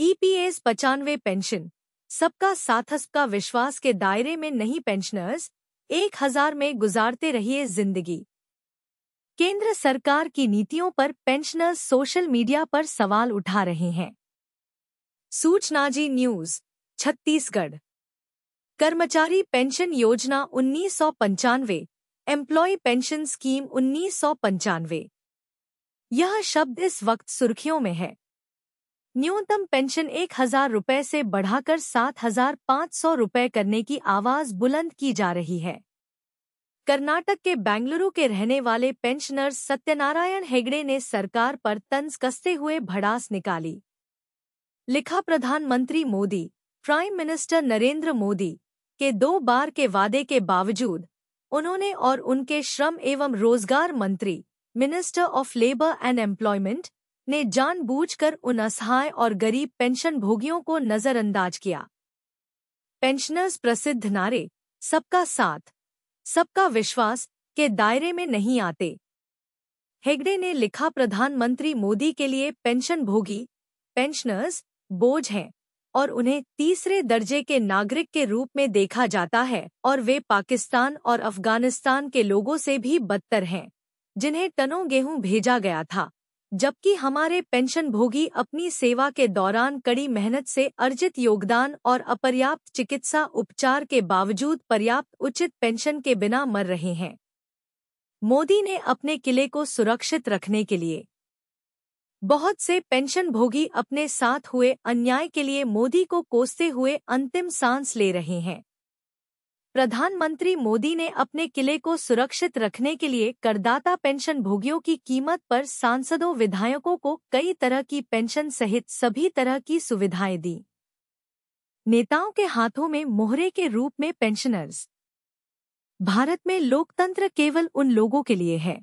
EPS e पचानवे pension सबका साथ सबका विश्वास के दायरे में नहीं पेंशनर्स एक हजार में गुजारते रहिए जिंदगी केंद्र सरकार की नीतियों पर पेंशनर्स सोशल मीडिया पर सवाल उठा रहे हैं सूचनाजी न्यूज छत्तीसगढ़ कर्मचारी पेंशन योजना उन्नीस सौ पंचानवे एम्प्लॉय पेंशन स्कीम उन्नीस सौ पंचानवे यह शब्द इस वक्त सुर्खियों में है न्यूनतम पेंशन एक हजार रुपये से बढ़ाकर सात हजार पाँच सौ रुपये करने की आवाज बुलंद की जा रही है कर्नाटक के बेंगलुरु के रहने वाले पेंशनर सत्यनारायण हेगड़े ने सरकार पर तंज कसते हुए भड़ास निकाली लिखा प्रधानमंत्री मोदी प्राइम मिनिस्टर नरेंद्र मोदी के दो बार के वादे के बावजूद उन्होंने और उनके श्रम एवं रोजगार मंत्री minister of labour and employment ने जानबूझकर उन असहाय और गरीब पेंशन भोगियों को नजरअंदाज किया पेंशनर्स प्रसिद्ध नारे सबका साथ सबका विश्वास के दायरे में नहीं आते हेगड़े ने लिखा प्रधानमंत्री मोदी के लिए पेंशन भोगी पेंशनर्स बोझ हैं और उन्हें तीसरे दर्जे के नागरिक के रूप में देखा जाता है और वे पाकिस्तान और अफगानिस्तान के लोगों से भी बदतर हैं जिन्हें टनों गेहूं भेजा गया था जबकि हमारे पेंशन भोगी अपनी सेवा के दौरान कड़ी मेहनत से अर्जित योगदान और अपर्याप्त चिकित्सा उपचार के बावजूद पर्याप्त उचित पेंशन के बिना मर रहे हैं मोदी ने अपने किले को सुरक्षित रखने के लिए बहुत से पेंशन भोगी अपने साथ हुए अन्याय के लिए मोदी को कोसते हुए अंतिम सांस ले रहे हैं प्रधानमंत्री मोदी ने अपने किले को सुरक्षित रखने के लिए करदाता पेंशन भोगियों की कीमत पर सांसदों विधायकों को कई तरह की पेंशन सहित सभी तरह की सुविधाएं दी नेताओं के हाथों में मोहरे के रूप में पेंशनर्स भारत में लोकतंत्र केवल उन लोगों के लिए है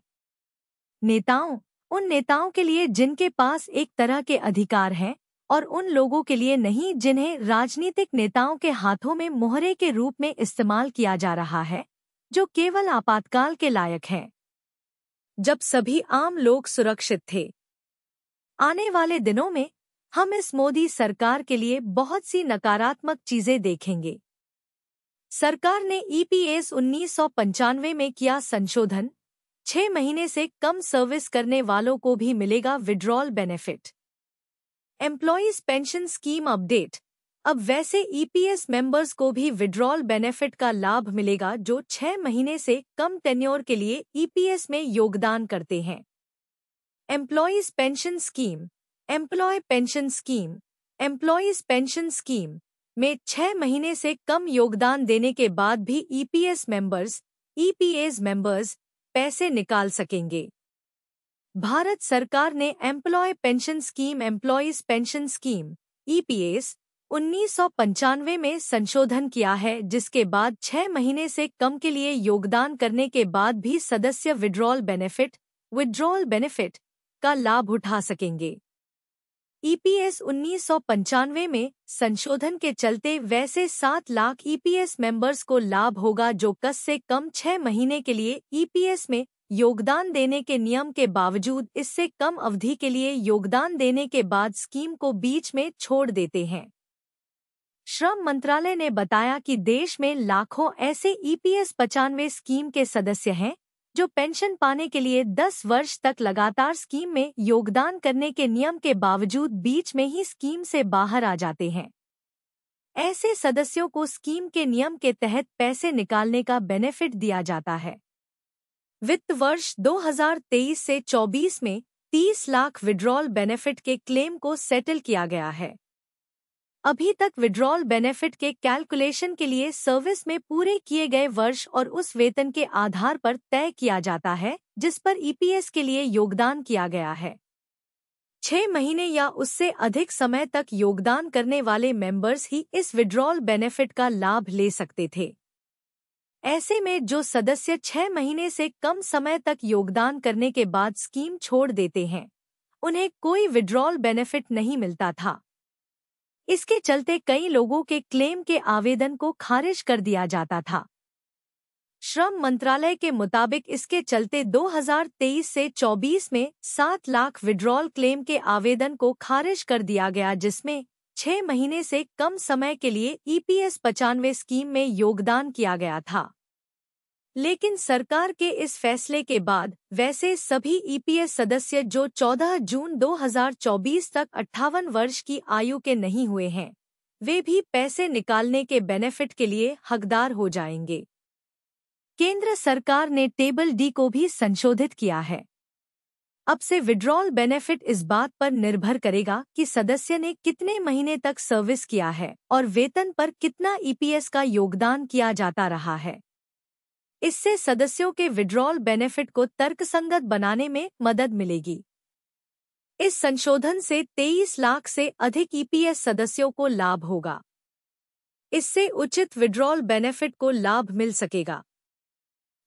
नेताओं उन नेताओं के लिए जिनके पास एक तरह के अधिकार हैं और उन लोगों के लिए नहीं जिन्हें राजनीतिक नेताओं के हाथों में मोहरे के रूप में इस्तेमाल किया जा रहा है जो केवल आपातकाल के लायक हैं जब सभी आम लोग सुरक्षित थे आने वाले दिनों में हम इस मोदी सरकार के लिए बहुत सी नकारात्मक चीजें देखेंगे सरकार ने ईपीएस e उन्नीस में किया संशोधन छह महीने से कम सर्विस करने वालों को भी मिलेगा withdrawal benefit employees pension scheme update अब वैसे ईपीएस e मेंबर्स को भी विड्रॉल बेनिफिट का लाभ मिलेगा जो छह महीने से कम टेन्योर के लिए ईपीएस e में योगदान करते हैं employees pension scheme employee pension scheme employees pension scheme में छह महीने से कम योगदान देने के बाद भी ईपीएस मेंबर्स ईपीएस मेंबर्स पैसे निकाल सकेंगे भारत सरकार ने employee pension scheme employees pension scheme EPS e उन्नीस में संशोधन किया है जिसके बाद छह महीने से कम के लिए योगदान करने के बाद भी सदस्य विड्रॉल बेनिफिट विड्रॉल बेनिफिट का लाभ उठा सकेंगे ईपीएस e उन्नीस में संशोधन के चलते वैसे सात लाख ईपीएस e मेंबर्स को लाभ होगा जो कस से कम छह महीने के लिए ईपीएस में योगदान देने के नियम के बावजूद इससे कम अवधि के लिए योगदान देने के बाद स्कीम को बीच में छोड़ देते हैं श्रम मंत्रालय ने बताया कि देश में लाखों ऐसे ईपीएस e पचानवे स्कीम के सदस्य हैं जो पेंशन पाने के लिए 10 वर्ष तक लगातार स्कीम में योगदान करने के नियम के बावजूद बीच में ही स्कीम से बाहर आ जाते हैं ऐसे सदस्यों को स्कीम के नियम के तहत पैसे निकालने का बेनिफिट दिया जाता है वित्त वर्ष 2023 से 24 में 30 लाख विड्रॉल बेनिफिट के क्लेम को सेटल किया गया है अभी तक विड्रॉल बेनिफिट के कैलकुलेशन के लिए सर्विस में पूरे किए गए वर्ष और उस वेतन के आधार पर तय किया जाता है जिस पर ईपीएस e के लिए योगदान किया गया है छह महीने या उससे अधिक समय तक योगदान करने वाले मेंबर्स ही इस विड्रॉल बेनिफिट का लाभ ले सकते थे ऐसे में जो सदस्य छह महीने से कम समय तक योगदान करने के बाद स्कीम छोड़ देते हैं उन्हें कोई विड्रॉल बेनिफिट नहीं मिलता था इसके चलते कई लोगों के क्लेम के आवेदन को खारिज कर दिया जाता था श्रम मंत्रालय के मुताबिक इसके चलते 2023 से 24 में 7 लाख विड्रॉल क्लेम के आवेदन को खारिज कर दिया गया जिसमें छह महीने से कम समय के लिए ईपीएस e पचानवे स्कीम में योगदान किया गया था लेकिन सरकार के इस फैसले के बाद वैसे सभी ईपीएस e सदस्य जो 14 जून 2024 तक अट्ठावन वर्ष की आयु के नहीं हुए हैं वे भी पैसे निकालने के बेनिफिट के लिए हकदार हो जाएंगे केंद्र सरकार ने टेबल डी को भी संशोधित किया है अब से विड्रॉल बेनिफिट इस बात पर निर्भर करेगा कि सदस्य ने कितने महीने तक सर्विस किया है और वेतन पर कितना ईपीएस e का योगदान किया जाता रहा है इससे सदस्यों के विड्रॉल बेनिफिट को तर्कसंगत बनाने में मदद मिलेगी इस संशोधन से 23 लाख से अधिक ईपीएस e सदस्यों को लाभ होगा इससे उचित विड्रॉल बेनिफिट को लाभ मिल सकेगा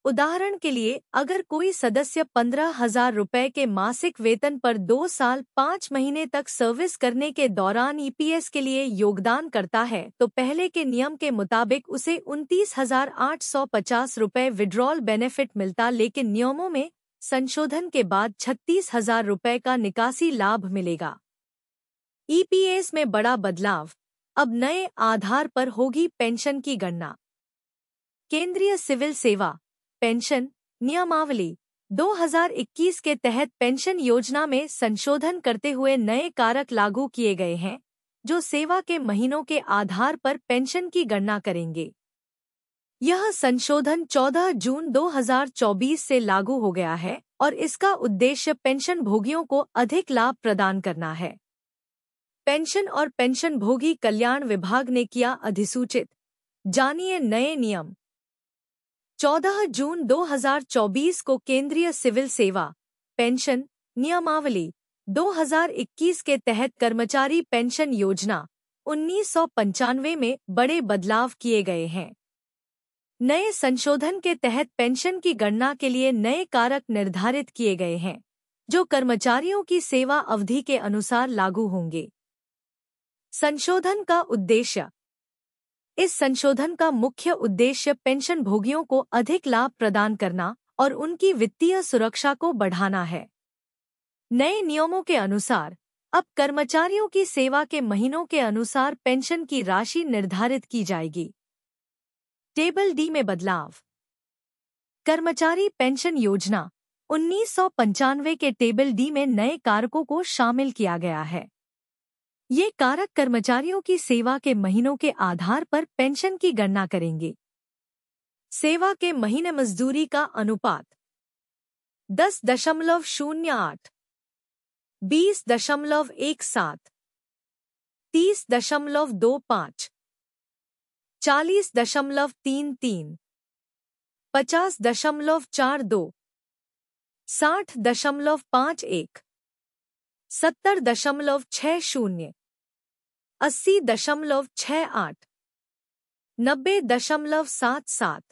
उदाहरण के लिए अगर कोई सदस्य पंद्रह हजार रुपये के मासिक वेतन पर दो साल पाँच महीने तक सर्विस करने के दौरान ईपीएस e के लिए योगदान करता है तो पहले के नियम के मुताबिक उसे उनतीस हजार आठ सौ पचास रुपये विड्रॉल बेनिफिट मिलता लेकिन नियमों में संशोधन के बाद छत्तीस हजार रुपये का निकासी लाभ मिलेगा ईपीएस e में बड़ा बदलाव अब नए आधार पर होगी पेंशन की गणना केंद्रीय सिविल सेवा पेंशन नियमावली 2021 के तहत पेंशन योजना में संशोधन करते हुए नए कारक लागू किए गए हैं जो सेवा के महीनों के आधार पर पेंशन की गणना करेंगे यह संशोधन 14 जून 2024 से लागू हो गया है और इसका उद्देश्य पेंशन भोगियों को अधिक लाभ प्रदान करना है पेंशन और पेंशन भोगी कल्याण विभाग ने किया अधिसूचित जानिए नए नियम 14 जून 2024 को केंद्रीय सिविल सेवा पेंशन नियमावली 2021 के तहत कर्मचारी पेंशन योजना उन्नीस में बड़े बदलाव किए गए हैं नए संशोधन के तहत पेंशन की गणना के लिए नए कारक निर्धारित किए गए हैं जो कर्मचारियों की सेवा अवधि के अनुसार लागू होंगे संशोधन का उद्देश्य इस संशोधन का मुख्य उद्देश्य पेंशन भोगियों को अधिक लाभ प्रदान करना और उनकी वित्तीय सुरक्षा को बढ़ाना है नए नियमों के अनुसार अब कर्मचारियों की सेवा के महीनों के अनुसार पेंशन की राशि निर्धारित की जाएगी टेबल डी में बदलाव कर्मचारी पेंशन योजना उन्नीस के टेबल डी में नए कारकों को शामिल किया गया है ये कारक कर्मचारियों की सेवा के महीनों के आधार पर पेंशन की गणना करेंगे सेवा के महीने मजदूरी का अनुपात दस दशमलव शून्य आठ बीस दशमलव एक सात तीस दशमलव दो पाँच चालीस दशमलव तीन तीन पचास दशमलव चार दो साठ दशमलव पाँच एक सत्तर दशमलव छः शून्य अस्सी दशमलव छह आठ नब्बे दशमलव सात सात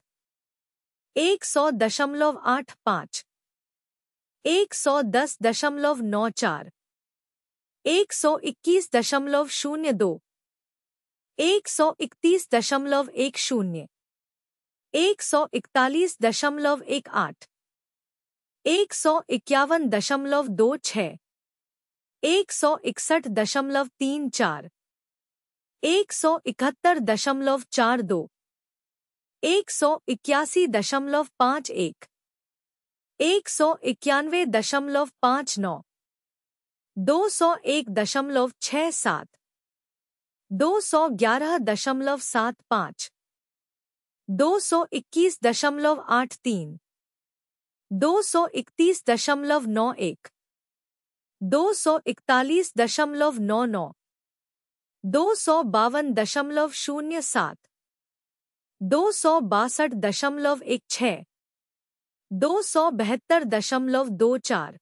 एक सौ दशमलव आठ पाँच एक सौ दस दशमलव नौ चार एक सौ इक्कीस दशमलव शून्य दो एक सौ इकतीस दशमलव एक शून्य एक सौ इकतालीस दशमलव एक आठ एक सौ इक्यावन दशमलव दो छः एक सौ इकसठ दशमलव तीन चार एक सौ इकहत्तर दशमलव चार दो एक सौ इक्यासी दशमलव पाँच एक एक सौ इक्यानवे दशमलव पाँच नौ दो सौ एक दशमलव छः सात दो सौ ग्यारह दशमलव सात पाँच दो सौ इक्कीस दशमलव आठ तीन दो सौ इकतीस दशमलव नौ एक दो सौ इकतालीस दशमलव नौ नौ दो सौ बावन दशमलव शून्य सात दो सौ बासठ दशमलव एक छ दो सौ बहत्तर दशमलव दो चार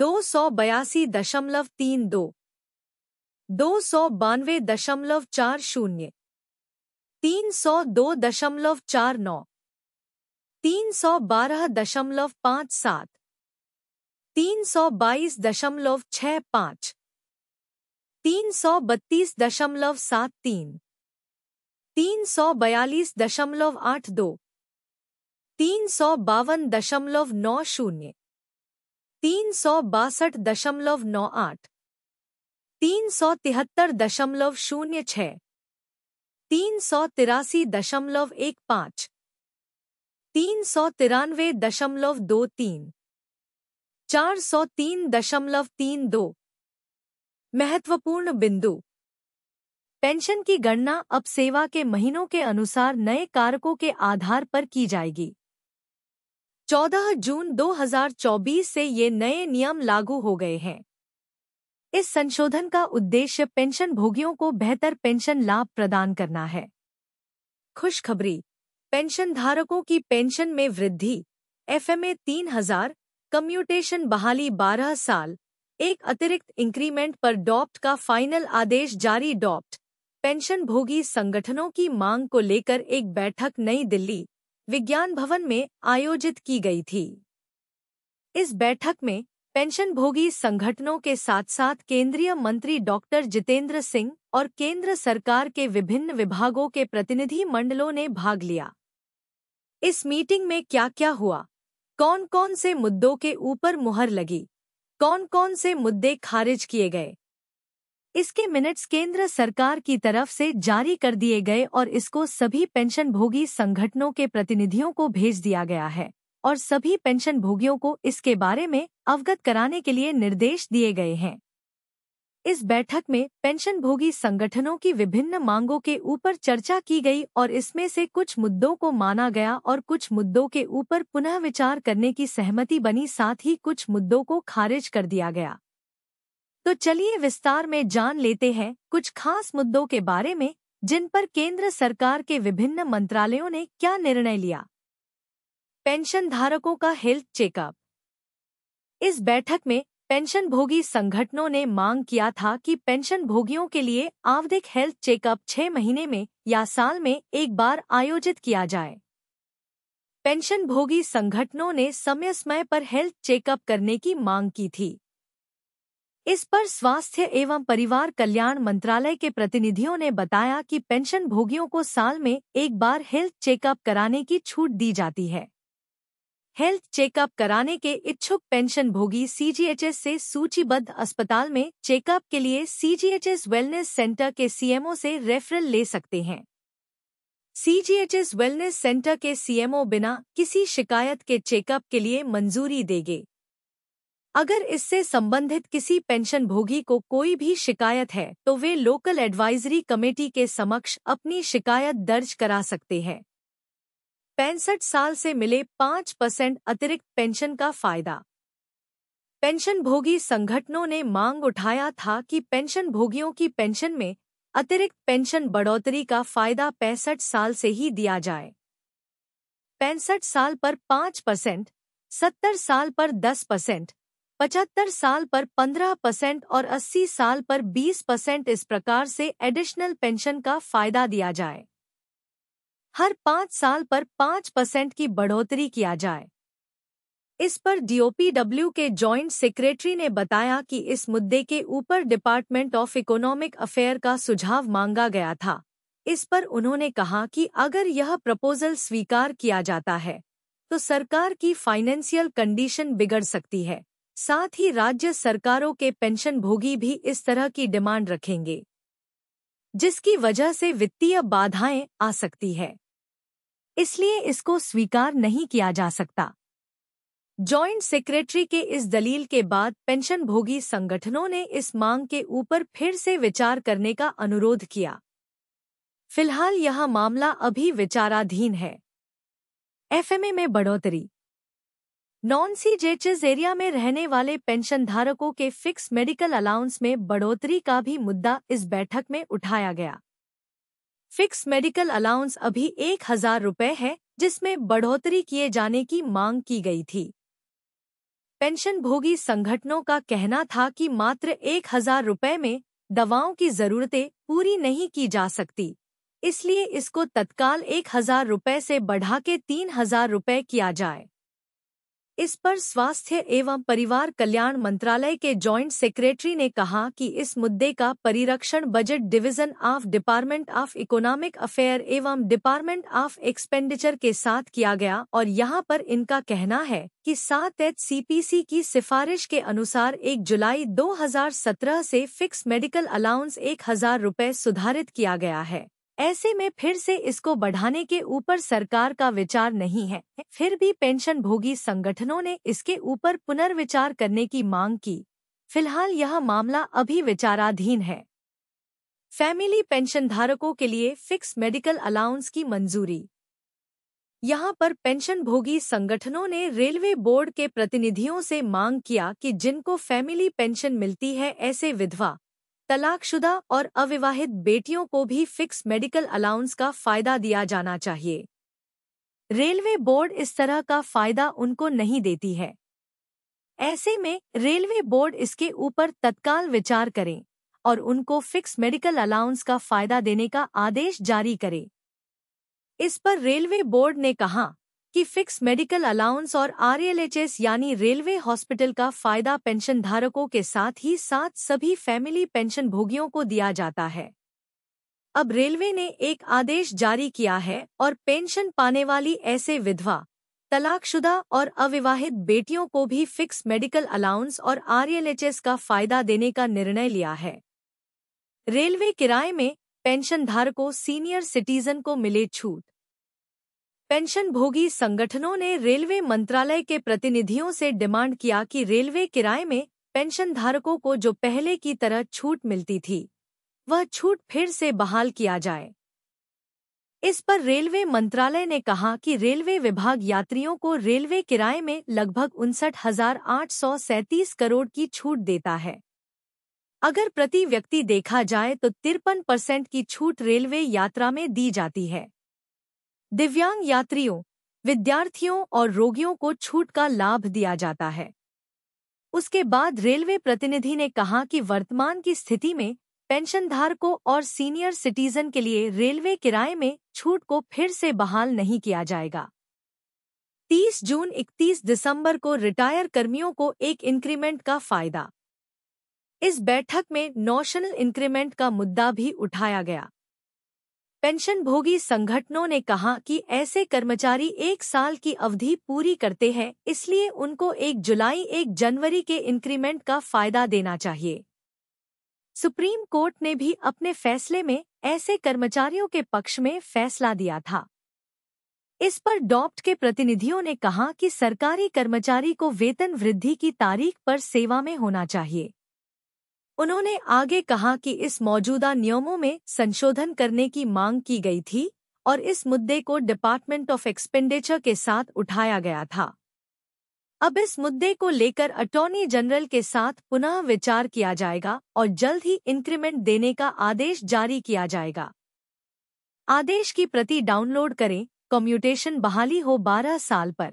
दो सौ बयासी दशमलव तीन दो दो सौ बानवे दशमलव चार शून्य तीन सौ दो दशमलव चार नौ तीन सौ बारह दशमलव पाँच सात तीन सौ बाईस दशमलव छः पाँच तीन सौ बत्तीस दशमलव सात तीन तीन सौ बयालीस दशमलव आठ दो तीन सौ बावन दशमलव नौ शून्य तीन सौ बासठ दशमलव नौ आठ तीन सौ तिहत्तर दशमलव शून्य छः तीन सौ तिरासी दशमलव एक पाँच तीन सौ तिरानवे दशमलव दो तीन चार सौ तीन दशमलव तीन दो महत्वपूर्ण बिंदु पेंशन की गणना अब सेवा के महीनों के अनुसार नए कारकों के आधार पर की जाएगी 14 जून 2024 से ये नए नियम लागू हो गए हैं इस संशोधन का उद्देश्य पेंशन भोगियों को बेहतर पेंशन लाभ प्रदान करना है खुशखबरी पेंशन धारकों की पेंशन में वृद्धि एफएमए 3000, कम्यूटेशन बहाली 12 साल एक अतिरिक्त इंक्रीमेंट पर डॉप्ट का फाइनल आदेश जारी डॉप्ट पेंशन भोगी संगठनों की मांग को लेकर एक बैठक नई दिल्ली विज्ञान भवन में आयोजित की गई थी इस बैठक में पेंशन भोगी संगठनों के साथ साथ केंद्रीय मंत्री डॉक्टर जितेंद्र सिंह और केंद्र सरकार के विभिन्न विभागों के प्रतिनिधि मंडलों ने भाग लिया इस मीटिंग में क्या क्या हुआ कौन कौन से मुद्दों के ऊपर मुहर लगी कौन कौन से मुद्दे खारिज किए गए इसके मिनट्स केंद्र सरकार की तरफ से जारी कर दिए गए और इसको सभी पेंशनभोगी संगठनों के प्रतिनिधियों को भेज दिया गया है और सभी पेंशनभोगियों को इसके बारे में अवगत कराने के लिए निर्देश दिए गए हैं इस बैठक में पेंशनभोगी संगठनों की विभिन्न मांगों के ऊपर चर्चा की गई और इसमें से कुछ मुद्दों को माना गया और कुछ मुद्दों के ऊपर पुनः विचार करने की सहमति बनी साथ ही कुछ मुद्दों को खारिज कर दिया गया तो चलिए विस्तार में जान लेते हैं कुछ खास मुद्दों के बारे में जिन पर केंद्र सरकार के विभिन्न मंत्रालयों ने क्या निर्णय लिया पेंशन धारकों का हेल्थ चेकअप इस बैठक में पेंशनभोगी संगठनों ने मांग किया था कि पेंशनभोगियों के लिए आवधिक हेल्थ चेकअप छह महीने में या साल में एक बार आयोजित किया जाए पेंशनभोगी संगठनों ने समय समय पर हेल्थ चेकअप करने की मांग की थी इस पर स्वास्थ्य एवं परिवार कल्याण मंत्रालय के प्रतिनिधियों ने बताया कि पेंशनभोगियों को साल में एक बार हेल्थ चेकअप कराने की छूट दी जाती है हेल्थ चेकअप कराने के इच्छुक पेंशन भोगी सीजीएचएस से सूचीबद्ध अस्पताल में चेकअप के लिए सीजीएचएस वेलनेस सेंटर के सीएमओ से रेफरल ले सकते हैं सीजीएचएस वेलनेस सेंटर के सीएमओ बिना किसी शिकायत के चेकअप के लिए मंजूरी देंगे अगर इससे संबंधित किसी पेंशन भोगी को कोई भी शिकायत है तो वे लोकल एडवाइजरी कमेटी के समक्ष अपनी शिकायत दर्ज करा सकते हैं पैंसठ साल से मिले पांच परसेंट अतिरिक्त पेंशन का फायदा पेंशन भोगी संगठनों ने मांग उठाया था कि पेंशन भोगियों की पेंशन में अतिरिक्त पेंशन बढ़ोतरी का फायदा पैंसठ साल से ही दिया जाए पैंसठ साल पर पांच परसेंट सत्तर साल पर दस परसेंट पचहत्तर साल पर पंद्रह परसेंट और अस्सी साल पर बीस परसेंट इस प्रकार से एडिशनल पेंशन का फायदा दिया जाए हर पाँच साल पर पाँच परसेंट की बढ़ोतरी किया जाए इस पर डीओपीडब्ल्यू के जॉइंट सेक्रेटरी ने बताया कि इस मुद्दे के ऊपर डिपार्टमेंट ऑफ इकोनॉमिक अफेयर का सुझाव मांगा गया था इस पर उन्होंने कहा कि अगर यह प्रपोजल स्वीकार किया जाता है तो सरकार की फाइनेंशियल कंडीशन बिगड़ सकती है साथ ही राज्य सरकारों के पेंशन भोगी भी इस तरह की डिमांड रखेंगे जिसकी वजह से वित्तीय बाधाएं आ सकती है इसलिए इसको स्वीकार नहीं किया जा सकता जॉइंट सेक्रेटरी के इस दलील के बाद पेंशन भोगी संगठनों ने इस मांग के ऊपर फिर से विचार करने का अनुरोध किया फिलहाल यह मामला अभी विचाराधीन है एफएमए में बढ़ोतरी नॉन सी जेचेज एरिया में रहने वाले पेंशनधारकों के फिक्स मेडिकल अलाउंस में बढ़ोतरी का भी मुद्दा इस बैठक में उठाया गया फिक्स मेडिकल अलाउंस अभी एक हजार रुपये है जिसमें बढ़ोतरी किए जाने की मांग की गई थी पेंशन भोगी संगठनों का कहना था कि मात्र एक हजार रुपये में दवाओं की जरूरतें पूरी नहीं की जा सकती इसलिए इसको तत्काल एक हजार रुपये से बढ़ा के तीन हजार रुपये किया जाए इस पर स्वास्थ्य एवं परिवार कल्याण मंत्रालय के जॉइंट सेक्रेटरी ने कहा कि इस मुद्दे का परिरक्षण budget division of department of economic affair एवं डिपार्टमेंट ऑफ एक्सपेंडिचर के साथ किया गया और यहां पर इनका कहना है कि सात एच सीपीसी की सिफारिश के अनुसार एक जुलाई 2017 से फिक्स मेडिकल अलाउंस एक हजार सुधारित किया गया है ऐसे में फिर से इसको बढ़ाने के ऊपर सरकार का विचार नहीं है फिर भी पेंशन भोगी संगठनों ने इसके ऊपर पुनर्विचार करने की मांग की फिलहाल यह मामला अभी विचाराधीन है फैमिली पेंशन धारकों के लिए फिक्स मेडिकल अलाउंस की मंजूरी यहाँ पर पेंशन भोगी संगठनों ने रेलवे बोर्ड के प्रतिनिधियों से मांग किया कि जिनको फैमिली पेंशन मिलती है ऐसे विधवा तलाकशुदा और अविवाहित बेटियों को भी फिक्स मेडिकल अलाउंस का फायदा दिया जाना चाहिए रेलवे बोर्ड इस तरह का फायदा उनको नहीं देती है ऐसे में रेलवे बोर्ड इसके ऊपर तत्काल विचार करें और उनको फिक्स मेडिकल अलाउंस का फायदा देने का आदेश जारी करे इस पर रेलवे बोर्ड ने कहा कि फिक्स मेडिकल अलाउंस और आरएलएचएस यानी रेलवे हॉस्पिटल का फायदा पेंशन धारकों के साथ ही साथ सभी फैमिली पेंशन भोगियों को दिया जाता है अब रेलवे ने एक आदेश जारी किया है और पेंशन पाने वाली ऐसे विधवा तलाकशुदा और अविवाहित बेटियों को भी फिक्स मेडिकल अलाउंस और आरएलएचएस का फायदा देने का निर्णय लिया है रेलवे किराए में पेंशन धारकों सीनियर सिटीजन को मिले छूट पेंशन भोगी संगठनों ने रेलवे मंत्रालय के प्रतिनिधियों से डिमांड किया कि रेलवे किराए में पेंशन धारकों को जो पहले की तरह छूट मिलती थी वह छूट फिर से बहाल किया जाए इस पर रेलवे मंत्रालय ने कहा कि रेलवे विभाग यात्रियों को रेलवे किराए में लगभग उनसठ हजार आठ सौ सैंतीस करोड़ की छूट देता है अगर प्रति व्यक्ति देखा जाए तो तिरपन परसेंट की छूट रेलवे यात्रा में दी जाती है दिव्यांग यात्रियों विद्यार्थियों और रोगियों को छूट का लाभ दिया जाता है उसके बाद रेलवे प्रतिनिधि ने कहा कि वर्तमान की स्थिति में पेंशनधारकों और सीनियर सिटीजन के लिए रेलवे किराए में छूट को फिर से बहाल नहीं किया जाएगा 30 जून 31 दिसंबर को रिटायर कर्मियों को एक इंक्रीमेंट का फायदा इस बैठक में नौशनल इंक्रीमेंट का मुद्दा भी उठाया गया पेंशन भोगी संगठनों ने कहा कि ऐसे कर्मचारी एक साल की अवधि पूरी करते हैं इसलिए उनको एक जुलाई एक जनवरी के इंक्रीमेंट का फायदा देना चाहिए सुप्रीम कोर्ट ने भी अपने फैसले में ऐसे कर्मचारियों के पक्ष में फैसला दिया था इस पर डॉप्ट के प्रतिनिधियों ने कहा कि सरकारी कर्मचारी को वेतन वृद्धि की तारीख पर सेवा में होना चाहिए उन्होंने आगे कहा कि इस मौजूदा नियमों में संशोधन करने की मांग की गई थी और इस मुद्दे को डिपार्टमेंट ऑफ एक्सपेंडिचर के साथ उठाया गया था अब इस मुद्दे को लेकर अटॉर्नी जनरल के साथ पुनः विचार किया जाएगा और जल्द ही इंक्रीमेंट देने का आदेश जारी किया जाएगा आदेश की प्रति डाउनलोड करें कम्यूटेशन बहाली हो 12 साल पर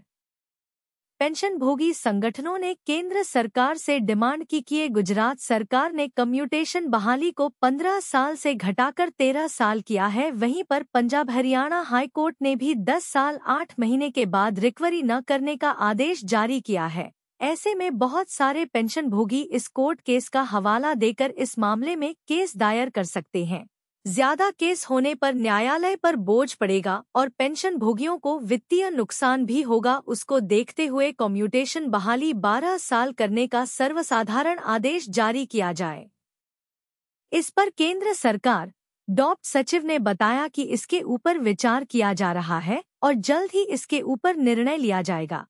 पेंशन भोगी संगठनों ने केंद्र सरकार से डिमांड की किए गुजरात सरकार ने कम्यूटेशन बहाली को 15 साल से घटाकर 13 साल किया है वहीं पर पंजाब हरियाणा हाई कोर्ट ने भी 10 साल 8 महीने के बाद रिकवरी न करने का आदेश जारी किया है ऐसे में बहुत सारे पेंशन भोगी इस कोर्ट केस का हवाला देकर इस मामले में केस दायर कर सकते हैं ज्यादा केस होने पर न्यायालय पर बोझ पड़ेगा और पेंशन भोगियों को वित्तीय नुकसान भी होगा उसको देखते हुए कम्यूटेशन बहाली 12 साल करने का सर्वसाधारण आदेश जारी किया जाए इस पर केंद्र सरकार डॉप्ट सचिव ने बताया कि इसके ऊपर विचार किया जा रहा है और जल्द ही इसके ऊपर निर्णय लिया जाएगा